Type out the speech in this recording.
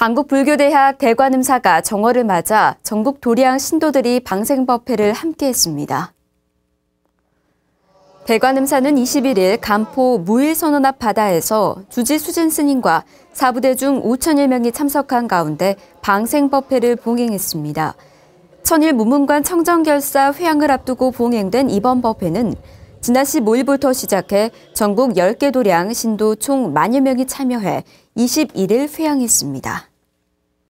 한국불교대학 대관음사가 정월을 맞아 전국 도량 신도들이 방생법회를 함께했습니다. 대관음사는 21일 간포 무일선언 앞 바다에서 주지 수진 스님과 사부대 중 5천여 명이 참석한 가운데 방생법회를 봉행했습니다. 천일 무문관 청정결사 회향을 앞두고 봉행된 이번 법회는 지난 15일부터 시작해 전국 10개 도량 신도 총 만여 명이 참여해 21일 회향했습니다.